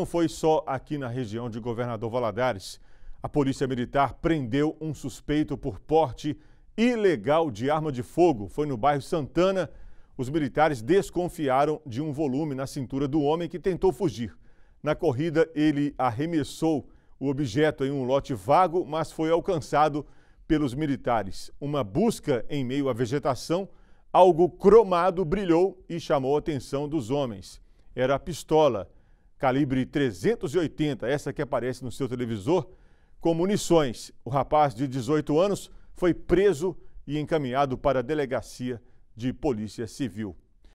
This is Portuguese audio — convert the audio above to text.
Não foi só aqui na região de Governador Valadares. A Polícia Militar prendeu um suspeito por porte ilegal de arma de fogo. Foi no bairro Santana. Os militares desconfiaram de um volume na cintura do homem que tentou fugir. Na corrida, ele arremessou o objeto em um lote vago, mas foi alcançado pelos militares. Uma busca em meio à vegetação, algo cromado brilhou e chamou a atenção dos homens. Era a pistola calibre 380, essa que aparece no seu televisor, com munições. O rapaz de 18 anos foi preso e encaminhado para a delegacia de polícia civil.